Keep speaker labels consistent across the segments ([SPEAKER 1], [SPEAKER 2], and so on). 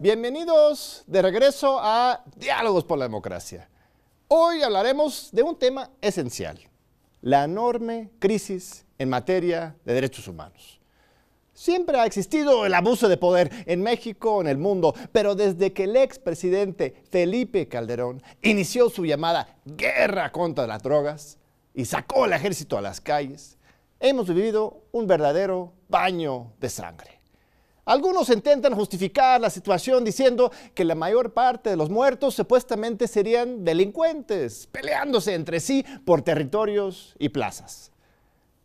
[SPEAKER 1] Bienvenidos de regreso a Diálogos por la Democracia. Hoy hablaremos de un tema esencial, la enorme crisis en materia de derechos humanos. Siempre ha existido el abuso de poder en México, en el mundo, pero desde que el expresidente Felipe Calderón inició su llamada guerra contra las drogas y sacó al ejército a las calles, hemos vivido un verdadero baño de sangre. Algunos intentan justificar la situación diciendo que la mayor parte de los muertos supuestamente serían delincuentes, peleándose entre sí por territorios y plazas.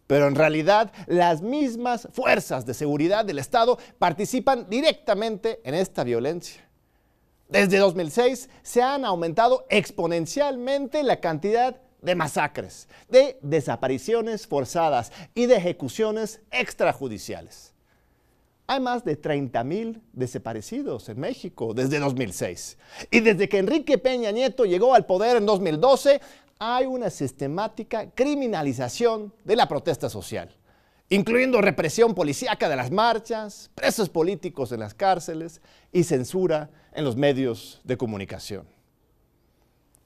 [SPEAKER 1] Pero en realidad las mismas fuerzas de seguridad del Estado participan directamente en esta violencia. Desde 2006 se han aumentado exponencialmente la cantidad de masacres, de desapariciones forzadas y de ejecuciones extrajudiciales. Hay más de 30.000 desaparecidos en México desde 2006. Y desde que Enrique Peña Nieto llegó al poder en 2012, hay una sistemática criminalización de la protesta social, incluyendo represión policíaca de las marchas, presos políticos en las cárceles y censura en los medios de comunicación.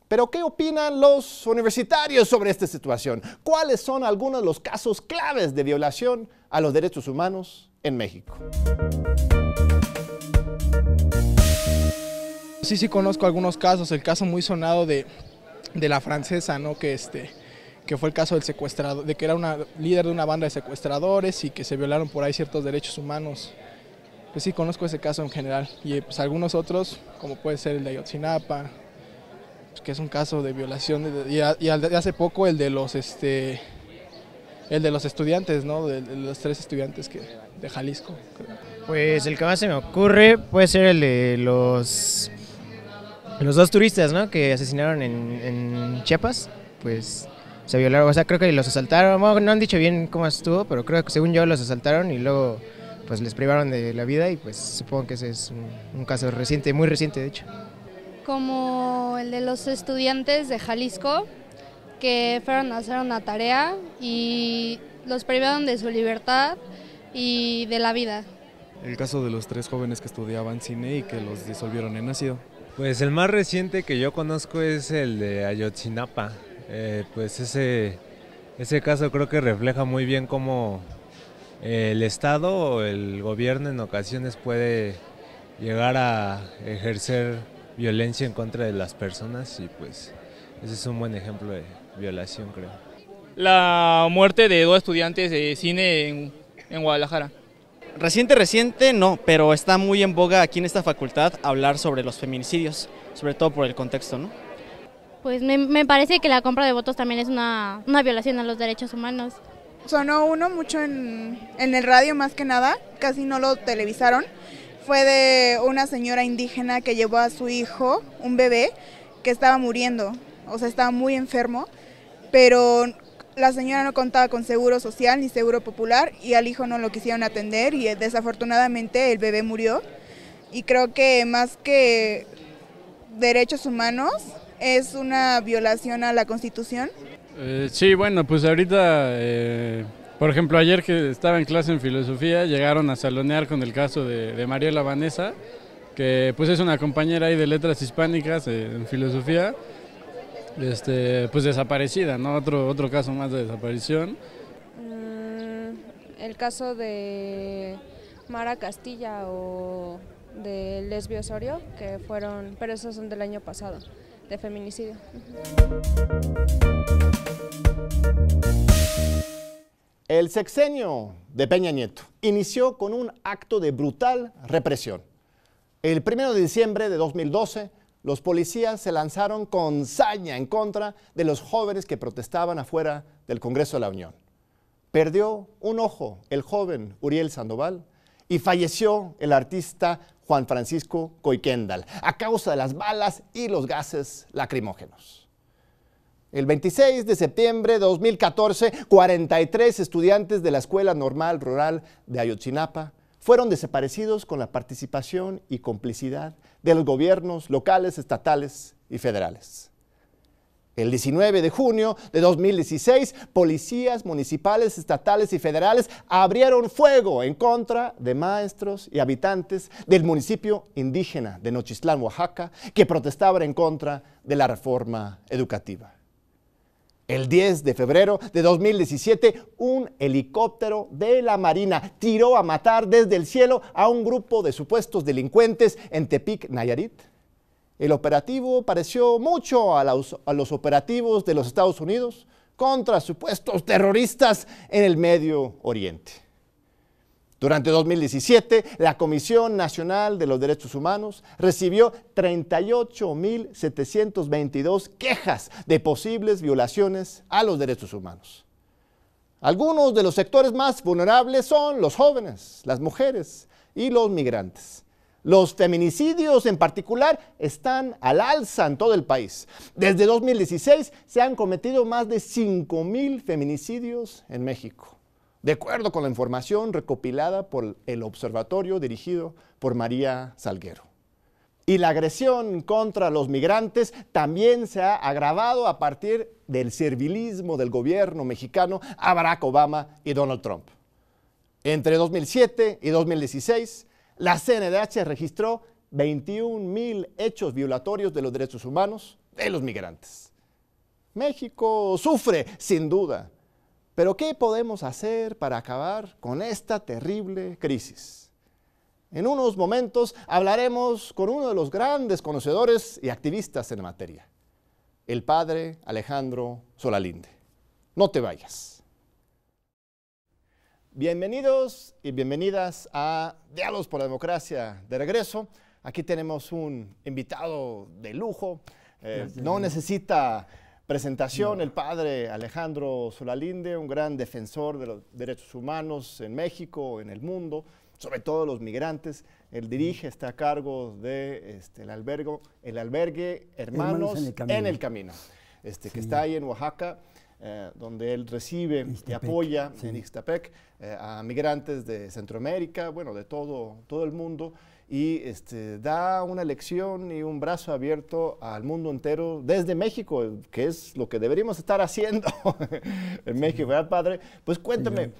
[SPEAKER 1] Pero ¿qué opinan los universitarios sobre esta situación? ¿Cuáles son algunos de los casos claves de violación a los derechos humanos en México. Sí, sí conozco algunos casos, el caso muy sonado de, la francesa, ¿no? Que este que fue el caso del secuestrador, de que era una líder de una banda de secuestradores y que se violaron por ahí ciertos derechos humanos. Pues sí, conozco ese caso en general y pues algunos otros, como puede ser el de Ayotzinapa, pues, que es un caso de violación, y, y, hace poco el de los este, el de los estudiantes, ¿no? De, los tres estudiantes que, de Jalisco. Pues el que más se me ocurre puede ser el de los, los dos turistas, ¿no? Que asesinaron en, Chiapas, pues se violaron, o sea, creo que los asaltaron, no han dicho bien cómo estuvo, pero creo que según yo los asaltaron y luego pues les privaron de la vida y pues supongo que ese es un caso reciente, muy reciente de hecho. Como el de los estudiantes de Jalisco, que fueron a hacer una tarea y los privaron de su libertad y de la vida. El caso de los tres jóvenes que estudiaban cine y que los disolvieron en ácido. Pues el más reciente que yo conozco es el de Ayotzinapa. Eh, pues ese, ese caso creo que refleja muy bien cómo eh, el Estado o el gobierno en ocasiones puede llegar a ejercer violencia en contra de las personas y pues ese es un buen ejemplo de, Violación, creo. La muerte de dos estudiantes de cine en, Guadalajara. Reciente, reciente, no, pero está muy en boga aquí en esta facultad hablar sobre los feminicidios, sobre todo por el contexto, ¿no? Pues me, me parece que la compra de votos también es una, una violación a los derechos humanos. Sonó uno mucho en, en el radio más que nada, casi no lo televisaron. Fue de una señora indígena que llevó a su hijo, un bebé, que estaba muriendo, o sea, estaba muy enfermo pero la señora no contaba con seguro social ni seguro popular y al hijo no lo quisieron atender y eh, desafortunadamente el bebé murió. Y creo que más que derechos humanos es una violación a la constitución.
[SPEAKER 2] Eh, sí, bueno, pues ahorita, eh, por ejemplo, ayer que estaba en clase en filosofía, llegaron a salonear con el caso de, Mariela Vanessa, que pues es una compañera de letras hispánicas en filosofía este, pues desaparecida, ¿no? Otro,
[SPEAKER 1] otro caso más de desaparición. Mm, el caso de Mara Castilla o de Lesbio Osorio, que fueron, pero esos son del año pasado, de feminicidio. El sexenio de Peña Nieto inició con un acto de brutal represión. El 1 de diciembre de 2012, los policías se lanzaron con saña en contra de los jóvenes que protestaban afuera del Congreso de la Unión. Perdió un ojo el joven Uriel Sandoval y falleció el artista Juan Francisco Coikendal a causa de las balas y los gases lacrimógenos. El 26 de septiembre de 2014, 43 estudiantes de la Escuela Normal Rural de Ayotzinapa fueron desaparecidos con la participación y complicidad de los gobiernos locales, estatales y federales. El 19 de junio de 2016, policías municipales, estatales y federales abrieron fuego en contra de maestros y habitantes del municipio indígena de Nochistlán, Oaxaca, que protestaban en contra de la reforma educativa. El 10 de febrero de 2017, un helicóptero de la Marina tiró a matar desde el cielo a un grupo de supuestos delincuentes en Tepic, Nayarit. El operativo pareció mucho a, a los operativos de los Estados Unidos contra supuestos terroristas en el Medio Oriente. Durante 2017, la Comisión Nacional de los Derechos Humanos recibió 38.722 quejas de posibles violaciones a los derechos humanos. Algunos de los sectores más vulnerables son los jóvenes, las mujeres y los migrantes. Los feminicidios en particular están al alza en todo el país. Desde 2016 se han cometido más de 5.000 feminicidios en México de acuerdo con la información recopilada por el observatorio dirigido por María Salguero. Y la agresión contra los migrantes también se ha agravado a partir del servilismo del gobierno mexicano a Barack Obama y Donald Trump. Entre 2007 y 2016, la CNDH registró 21 mil hechos violatorios de los derechos humanos de los migrantes. México sufre, sin duda, pero ¿qué podemos hacer para acabar con esta terrible crisis? En unos momentos hablaremos con uno de los grandes conocedores y activistas en la materia, el padre Alejandro Solalinde. No te vayas. Bienvenidos y bienvenidas a Diálogos por la Democracia de regreso. Aquí tenemos un invitado de lujo. Eh, no necesita presentación, el padre Alejandro Solalinde, un gran defensor de los derechos humanos en México, en el mundo, sobre todo los migrantes. Él dirige, está a cargo de este, el, albergo, el albergue Hermanos, en el Camino, este, que está ahí en Oaxaca. Eh, donde él recibe y apoya en Ixtapec eh, a migrantes de Centroamérica, bueno, de todo, todo el mundo y este, da una lección y un brazo abierto al mundo entero desde México, que es lo que deberíamos estar haciendo en México, ¿verdad, padre? Pues cuéntame,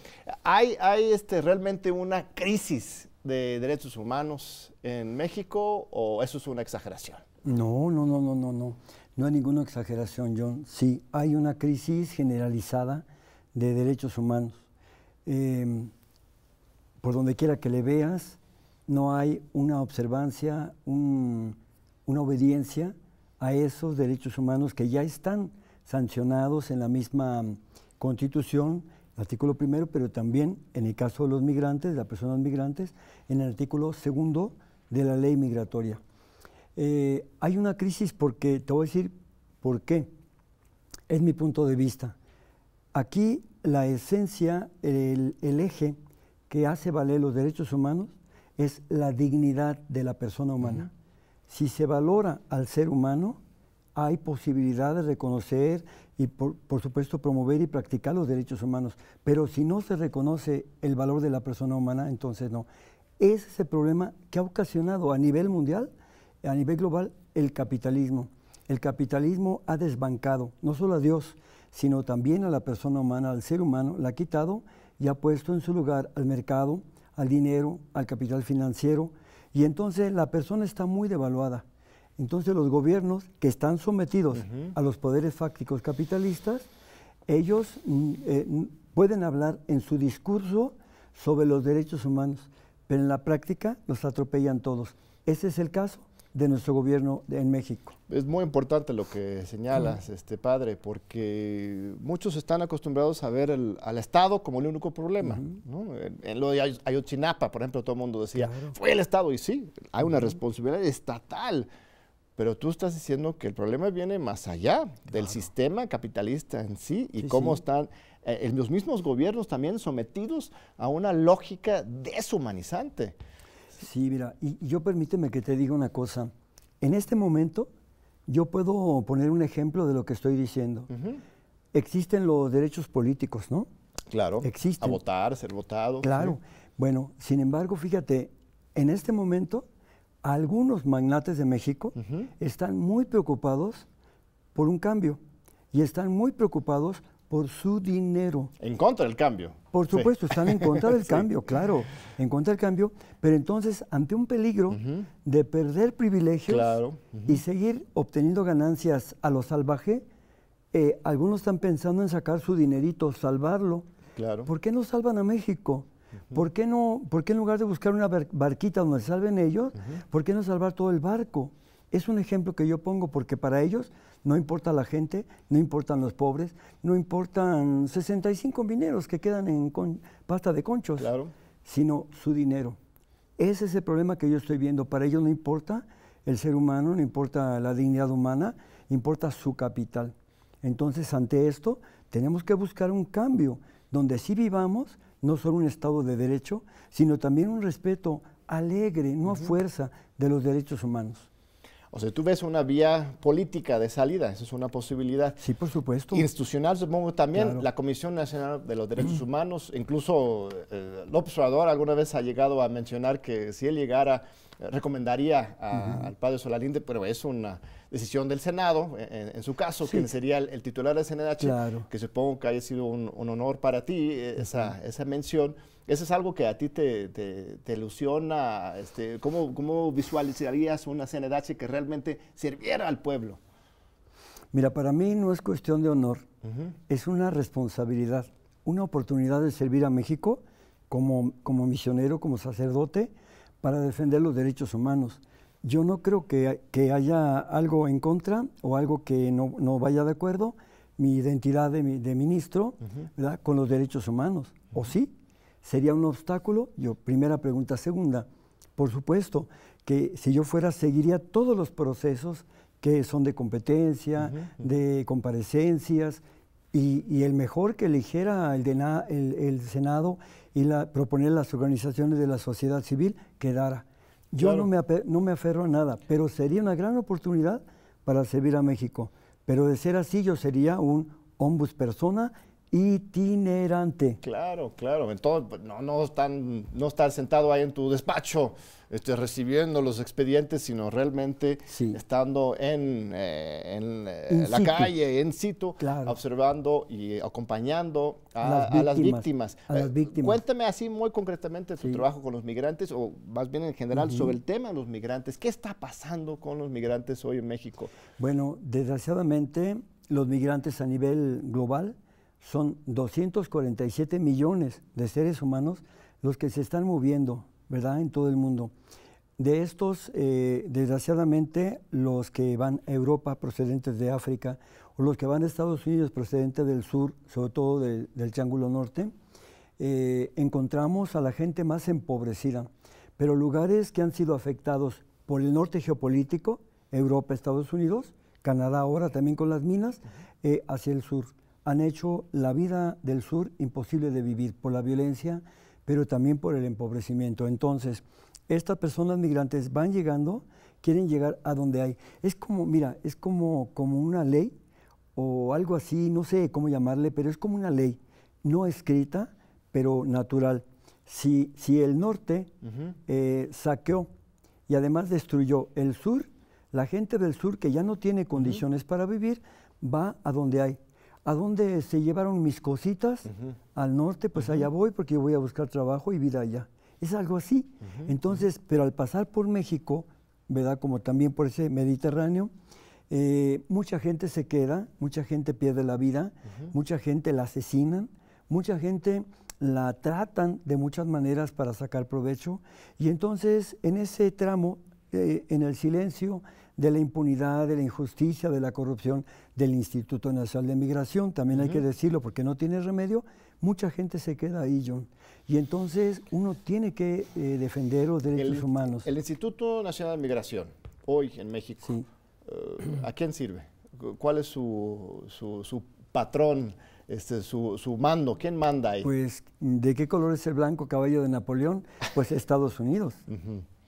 [SPEAKER 1] ¿hay, hay este, realmente una crisis de derechos humanos en México o eso es una exageración?
[SPEAKER 2] No, no, no, no, no, no. No hay ninguna exageración, John. Sí, hay una crisis generalizada de derechos humanos. Em, por donde quiera que le veas, no hay una observancia, una obediencia a esos derechos humanos que ya están sancionados en la misma mm, Constitución, artículo primero, pero también en el caso de los migrantes, de las personas migrantes, en el artículo segundo de la ley migratoria. Eh, hay una crisis porque, te voy a decir por qué, es mi punto de vista. Aquí la esencia, el eje que hace valer los derechos humanos es la dignidad de la persona humana. Si se valora al ser humano, hay posibilidad de reconocer y, por, supuesto, promover y practicar los derechos humanos. Pero si no se reconoce el valor de la persona humana, entonces no. es ese problema que ha ocasionado a nivel mundial, a nivel global, el capitalismo. El capitalismo ha desbancado no solo a Dios, sino también a la persona humana, al ser humano, la ha quitado y ha puesto en su lugar al mercado, al dinero, al capital financiero, y entonces la persona está muy devaluada. Entonces los gobiernos que están sometidos a los poderes fácticos capitalistas, ellos mm, eh, mm, pueden hablar en su discurso sobre los derechos humanos, pero en la práctica los atropellan todos. Ese es el caso de nuestro gobierno en México.
[SPEAKER 1] Es muy importante lo que señalas, este padre, porque muchos están acostumbrados a ver al Estado como el único problema. en, lo de Ayotzinapa, por ejemplo, todo el mundo decía, fue el Estado, y sí, hay una responsabilidad estatal. Pero tú estás diciendo que el problema viene más allá del sistema capitalista en sí y cómo están eh, los mismos gobiernos también sometidos a una lógica deshumanizante.
[SPEAKER 2] Sí, mira, y, yo permíteme que te diga una cosa. En este momento, yo puedo poner un ejemplo de lo que estoy diciendo. Existen los derechos políticos, ¿no?
[SPEAKER 1] Claro. Existen. A votar, ser votado. Claro.
[SPEAKER 2] Bueno, sin embargo, fíjate, en este momento, algunos magnates de México están muy preocupados por un cambio y están muy preocupados por su dinero.
[SPEAKER 1] En contra del cambio. Por supuesto, están en contra del cambio,
[SPEAKER 2] claro, en contra del cambio, pero entonces ante un peligro de perder privilegios y seguir obteniendo ganancias a lo salvaje, eh, algunos están pensando en sacar su dinerito, salvarlo. Claro. ¿Por qué no salvan a México? ¿Por, qué no, ¿Por qué en lugar de buscar una barquita donde salven ellos, por qué no salvar todo el barco? Es un ejemplo que yo pongo porque para ellos no importa la gente, no importan los pobres, no importan 65 mineros que quedan en pasta de conchos, sino su dinero. Ese es el problema que yo estoy viendo. Para ellos no importa el ser humano, no importa la dignidad humana, importa su capital. Entonces, ante esto, tenemos que buscar un cambio donde sí vivamos no solo un Estado de derecho, sino también un respeto alegre, no a fuerza, de los derechos humanos. O sea, tú ves una
[SPEAKER 1] vía política de salida, eso es una posibilidad. Sí, por supuesto. Institucional, supongo también, la Comisión Nacional de los Derechos Humanos, incluso eh, López el observador alguna vez ha llegado a mencionar que si él llegara, eh, recomendaría al padre Solalinde, pero es una decisión del Senado, eh, en, su caso, quien sería el, titular de CNH, claro. que supongo que haya sido un, honor para ti esa, esa mención. ¿Eso es algo que a ti te, ilusiona? Este, ¿cómo, visualizarías una CNDH que realmente sirviera al pueblo?
[SPEAKER 2] Mira, para mí no es cuestión de honor, es una responsabilidad, una oportunidad de servir a México como, como misionero, como sacerdote, para defender los derechos humanos. Yo no creo que, haya algo en contra o algo que no, vaya de acuerdo mi identidad de, ministro con los derechos humanos, ¿o sí? ¿Sería un obstáculo? Yo, primera pregunta. Segunda, por supuesto que si yo fuera, seguiría todos los procesos que son de competencia, de comparecencias, y, el mejor que eligiera el, Senado y la, proponer las organizaciones de la sociedad civil quedara. Yo no, me, no me aferro a nada, pero sería una gran oportunidad para servir a México. Pero de ser así, yo sería un ombus persona itinerante.
[SPEAKER 1] Claro, claro. Entonces, pues, no, no, están, no estar sentado ahí en tu despacho este, recibiendo los expedientes, sino realmente estando en, eh, eh, la calle, en sitio, observando y acompañando a las eh, víctimas. cuéntame así muy concretamente tu trabajo con los migrantes, o más bien en general, sobre el tema de los migrantes. ¿Qué está pasando con los migrantes hoy en
[SPEAKER 2] México? Bueno, desgraciadamente, los migrantes a nivel global son 247 millones de seres humanos los que se están moviendo, ¿verdad?, en todo el mundo. De estos, eh, desgraciadamente, los que van a Europa procedentes de África o los que van a Estados Unidos procedentes del sur, sobre todo del Triángulo Norte, eh, encontramos a la gente más empobrecida. Pero lugares que han sido afectados por el norte geopolítico, Europa, Estados Unidos, Canadá ahora también con las minas, eh, hacia el sur han hecho la vida del sur imposible de vivir por la violencia, pero también por el empobrecimiento. Entonces, estas personas migrantes van llegando, quieren llegar a donde hay. Es como, mira, es como, como una ley o algo así, no sé cómo llamarle, pero es como una ley no escrita, pero natural. Si, si el norte eh, saqueó y además destruyó el sur, la gente del sur que ya no tiene condiciones para vivir va a donde hay. ¿a dónde se llevaron mis cositas? Al norte, pues allá voy porque voy a buscar trabajo y vida allá. Es algo así. Entonces, pero al pasar por México, ¿verdad? Como también por ese Mediterráneo, eh, mucha gente se queda, mucha gente pierde la vida, mucha gente la asesinan, mucha gente la tratan de muchas maneras para sacar provecho. Y entonces, en ese tramo, eh, en el silencio de la impunidad, de la injusticia, de la corrupción del Instituto Nacional de Migración. También hay que decirlo, porque no tiene remedio, mucha gente se queda ahí, John. Y entonces uno tiene que eh, defender los derechos humanos.
[SPEAKER 1] El Instituto Nacional de Migración, hoy en México, eh, ¿a quién sirve? ¿Cuál es su, su, patrón? Este, su, mando? ¿Quién manda ahí? Pues,
[SPEAKER 2] ¿de qué color es el blanco caballo de Napoleón? Pues Estados Unidos.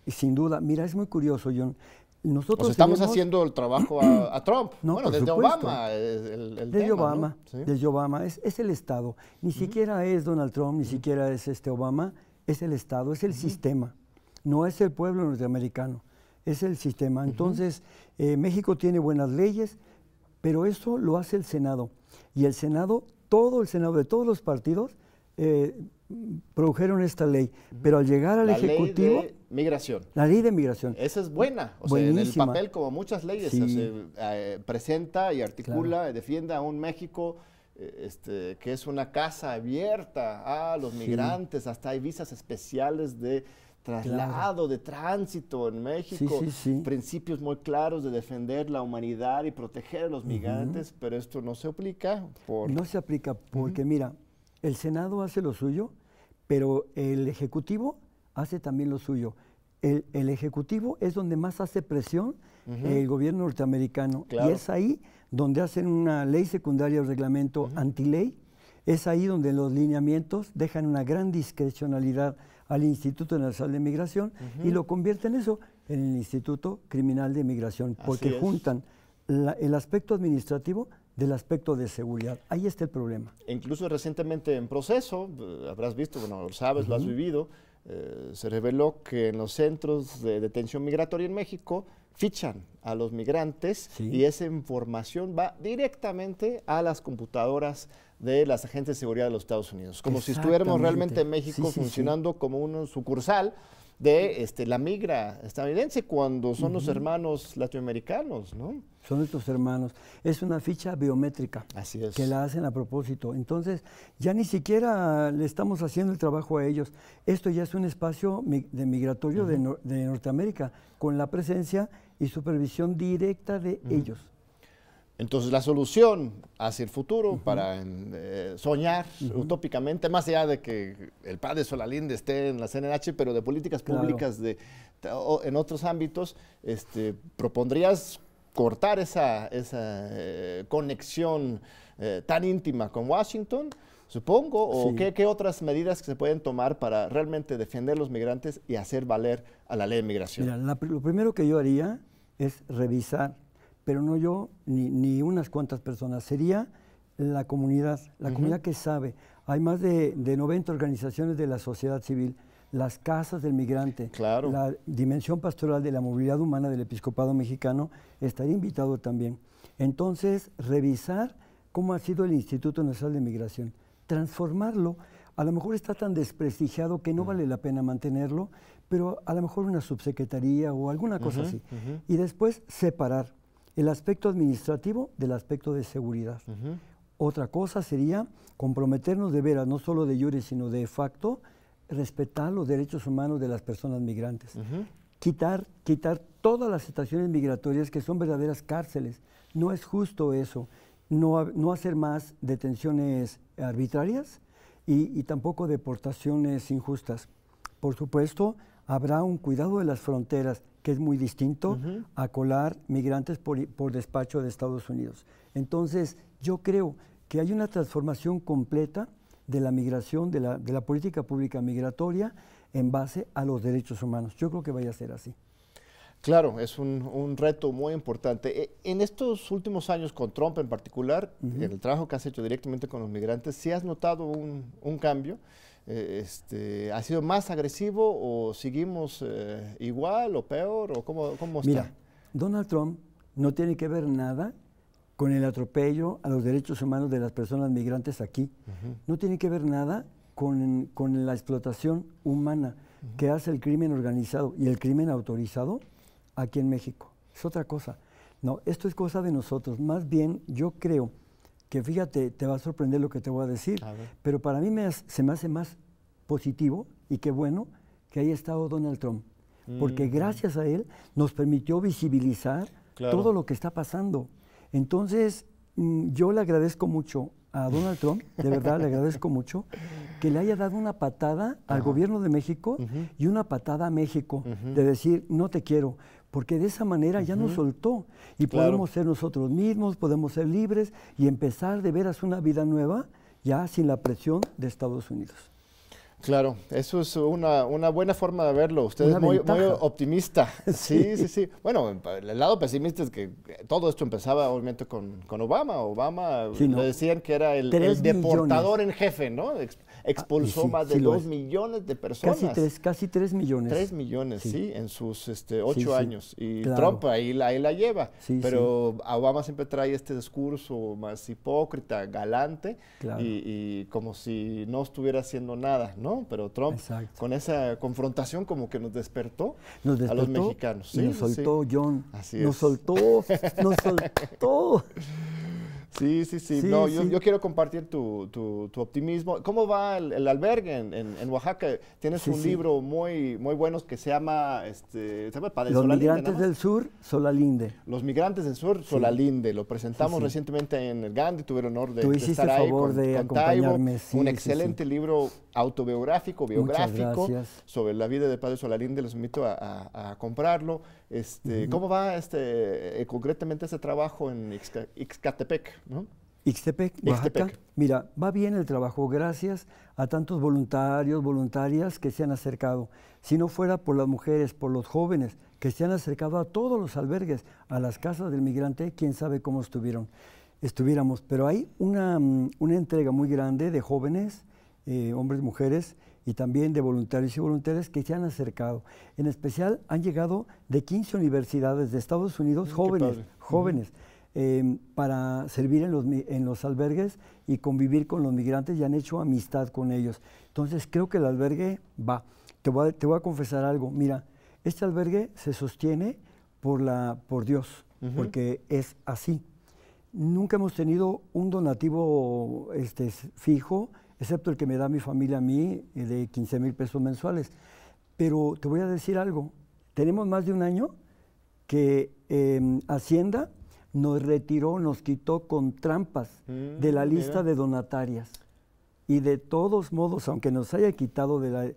[SPEAKER 2] Y sin duda, mira, es muy curioso, John. Nosotros estamos haciendo
[SPEAKER 1] el trabajo a,
[SPEAKER 2] Trump. bueno, desde Obama.
[SPEAKER 1] El, desde Obama. Desde
[SPEAKER 2] Obama. Es, el Estado. Ni siquiera es Donald Trump, ni siquiera es este Obama. Es el Estado, es el sistema. No es el pueblo norteamericano, es el sistema. Entonces, eh, México tiene buenas leyes, pero eso lo hace el Senado. Y el Senado, todo el Senado de todos los partidos, eh, produjeron esta ley, pero al llegar al la Ejecutivo... Ley de migración. La ley de migración. Esa
[SPEAKER 1] es buena, o sea, en el papel como muchas leyes, eh, eh, presenta y articula, y defiende a un México eh, este, que es una casa abierta a los migrantes, hasta hay visas especiales de
[SPEAKER 2] traslado,
[SPEAKER 1] de tránsito en México, principios muy claros de defender la humanidad y proteger a los migrantes, pero esto no se aplica.
[SPEAKER 2] Por... No se aplica porque, mira, el Senado hace lo suyo, pero el Ejecutivo hace también lo suyo. El, Ejecutivo es donde más hace presión el gobierno norteamericano. Y es ahí donde hacen una ley secundaria o reglamento uh Es ahí donde los lineamientos dejan una gran discrecionalidad al Instituto Nacional de Migración y lo convierten eso en el Instituto Criminal de Migración, porque juntan el aspecto administrativo del aspecto de seguridad. Ahí está el problema.
[SPEAKER 1] Incluso recientemente en proceso, eh, habrás visto, bueno, lo sabes, lo has vivido, eh, se reveló que en los centros de detención migratoria en México fichan a los migrantes y esa información va directamente a las computadoras de las agencias de seguridad de los Estados Unidos, como si estuviéramos realmente en México funcionando como un sucursal de este, la migra estadounidense cuando son los hermanos latinoamericanos, ¿no?
[SPEAKER 2] son nuestros hermanos. Es una ficha biométrica Así es. que la hacen a propósito. Entonces, ya ni siquiera le estamos haciendo el trabajo a ellos. Esto ya es un espacio de migratorio de, Norteamérica, con la presencia y supervisión directa de ellos.
[SPEAKER 1] Entonces, la solución hacia el futuro para eh, soñar utópicamente, más allá de que el padre Solalinde esté en la CNH, pero de políticas públicas de, en otros ámbitos, este, ¿propondrías cortar esa, esa eh, conexión eh, tan íntima con Washington, supongo, o qué, qué, otras medidas que se pueden tomar para realmente defender a los migrantes y hacer valer a la ley de migración.
[SPEAKER 2] Mira, lo primero que yo haría es revisar, pero no yo ni, ni unas cuantas personas, sería la comunidad, la comunidad que sabe. Hay más de, de 90 organizaciones de la sociedad civil las casas del migrante, la dimensión pastoral de la movilidad humana del episcopado mexicano, estaría invitado también. Entonces, revisar cómo ha sido el Instituto Nacional de Migración, transformarlo. A lo mejor está tan desprestigiado que no mm. vale la pena mantenerlo, pero a lo mejor una subsecretaría o alguna cosa así. Y después separar el aspecto administrativo del aspecto de seguridad. Otra cosa sería comprometernos de veras, no solo de jure, sino de facto, respetar los derechos humanos de las personas migrantes, quitar, quitar todas las estaciones migratorias que son verdaderas cárceles. No es justo eso, no, hacer más detenciones arbitrarias y, tampoco deportaciones injustas. Por supuesto, habrá un cuidado de las fronteras que es muy distinto a colar migrantes por, por, despacho de Estados Unidos. Entonces, yo creo que hay una transformación completa de la migración, de la, de la política pública migratoria en base a los derechos humanos. Yo creo que vaya a ser así.
[SPEAKER 1] Claro, es un, reto muy importante. Eh, en estos últimos años, con Trump en particular, en el trabajo que has hecho directamente con los migrantes, ¿sí has notado un, cambio? Eh, este, ¿Ha sido más agresivo o seguimos eh, igual o peor? O cómo, cómo está? Mira,
[SPEAKER 2] Donald Trump no tiene que ver nada con el atropello a los derechos humanos de las personas migrantes aquí. No tiene que ver nada con, la explotación humana que hace el crimen organizado y el crimen autorizado aquí en México. Es otra cosa. No, esto es cosa de nosotros. Más bien, yo creo que, fíjate, te va a sorprender lo que te voy a decir, pero para mí me se me hace más positivo y qué bueno que haya estado Donald Trump, porque gracias a él nos permitió visibilizar todo lo que está pasando. Entonces, mm, yo le agradezco mucho a Donald Trump, de verdad le agradezco mucho, que le haya dado una patada al gobierno de México y una patada a México, de decir, no te quiero, porque de esa manera ya nos soltó y podemos ser nosotros mismos, podemos ser libres y empezar de veras una vida nueva ya sin la presión de Estados Unidos.
[SPEAKER 1] Claro, eso es una, una, buena forma de verlo. Usted es muy, optimista. sí, sí, sí. Bueno, el lado pesimista es que eh, todo esto empezaba obviamente con, Obama. Obama le decían que era el, deportador en jefe, ¿no? Ah, expulsó más de 2 dos millones de personas. Casi tres,
[SPEAKER 2] casi tres millones. Tres millones, sí, en sus este, ocho años. Y Trump
[SPEAKER 1] ahí la, ahí la lleva. Pero Obama siempre trae este discurso más hipócrita, galante, y, como si no estuviera haciendo nada, ¿no? Pero Trump, con esa confrontación como que nos despertó, a los mexicanos. nos soltó,
[SPEAKER 2] John. Así nos soltó,
[SPEAKER 1] nos soltó. Sí, sí, sí. no, Yo, quiero compartir tu, optimismo. ¿Cómo va el, albergue en, Oaxaca? Tienes un libro muy, muy bueno que se llama, este, Los Migrantes del
[SPEAKER 2] Sur, Solalinde. Los Migrantes del
[SPEAKER 1] Sur, Solalinde. Lo presentamos recientemente en el Gandhi. Tuve el honor de, estar ahí Taibo, un excelente libro autobiográfico, biográfico sobre la vida de Padre Solalinde. Les invito a, comprarlo. Este, ¿Cómo va este, eh, concretamente ese trabajo en Ixcatepec? ¿no?
[SPEAKER 2] Ixtepec, Oaxaca. Mira, va bien el trabajo gracias a tantos voluntarios, voluntarias que se han acercado. Si no fuera por las mujeres, por los jóvenes que se han acercado a todos los albergues, a las casas del migrante, quién sabe cómo estuvieron, estuviéramos. Pero hay una, mm, entrega muy grande de jóvenes, eh, hombres mujeres, y también de voluntarios y voluntarias que se han acercado. En especial han llegado de 15 universidades de Estados Unidos, mm, jóvenes, jóvenes. Em, para servir en los, en los, albergues y convivir con los migrantes y han hecho amistad con ellos. Entonces creo que el albergue va. Te voy a, te voy a confesar algo. Mira, este albergue se sostiene por, la, por Dios, porque es así. Nunca hemos tenido un donativo este, fijo, excepto el que me da mi familia a mí de 15 mil pesos mensuales. Pero te voy a decir algo. Tenemos más de un año que em, Hacienda nos retiró, nos quitó con trampas mm, de la lista de donatarias. Y de todos modos, aunque nos haya quitado de la...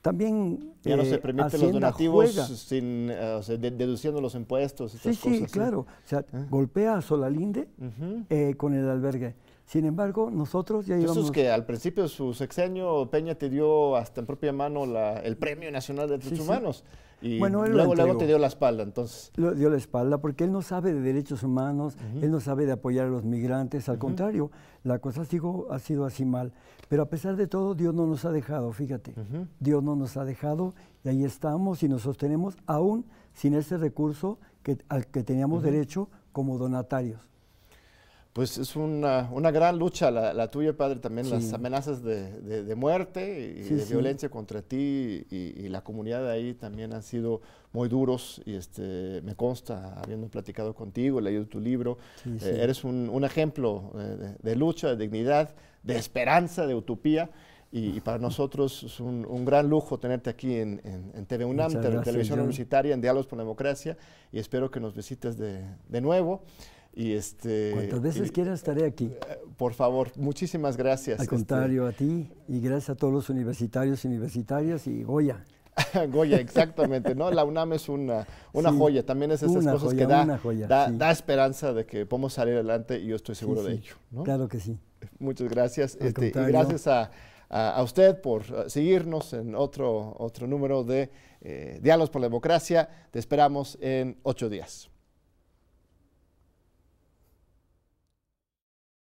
[SPEAKER 2] También... Ya eh, se permite los donativos
[SPEAKER 1] sin, eh, deduciendo los impuestos. sí, sí, ¿eh?
[SPEAKER 2] claro. O sea, ah. golpea a Solalinde con el albergue. Sin embargo, nosotros ya íbamos... Eso que
[SPEAKER 1] al principio de su sexenio Peña te dio hasta en propia mano el Premio Nacional de Derechos Humanos. Y luego, luego, te dio la espalda, entonces.
[SPEAKER 2] Lo dio la espalda porque él no sabe de derechos humanos, él no sabe de apoyar a los migrantes, al contrario, la cosa sigo, ha sido así mal. Pero a pesar de todo, Dios no nos ha dejado, fíjate, Dios no nos ha dejado y ahí estamos y nos sostenemos aún sin ese recurso que, al que teníamos derecho como donatarios pues es una,
[SPEAKER 1] gran lucha la, tuya, padre, también las amenazas de, muerte y de violencia contra ti y, la comunidad de ahí también han sido muy duros y este, me consta, habiendo platicado contigo, leído tu libro, eh, eres un, ejemplo eh, de, lucha, de dignidad, de esperanza, de utopía. Y, para nosotros es un, gran lujo tenerte aquí en, en, en TV UNAM, Televisión Universitaria, en Diálogos por la Democracia, y espero que nos visites de nuevo. Y este, Cuantas veces quieras estaré aquí. Eh, por favor, muchísimas gracias. Al este, contrario,
[SPEAKER 2] a ti y gracias a todos los universitarios, y universitarias y Goya. Goya,
[SPEAKER 1] exactamente, ¿no? La UNAM es una, una joya, también es esas cosas que da, da, esperanza de que podemos salir adelante y yo estoy seguro de ello, Claro que sí. Muchas gracias. Este, y gracias a, usted por eh, seguirnos en otro, otro número de eh, Diálogos por la Democracia. Te esperamos en ocho días.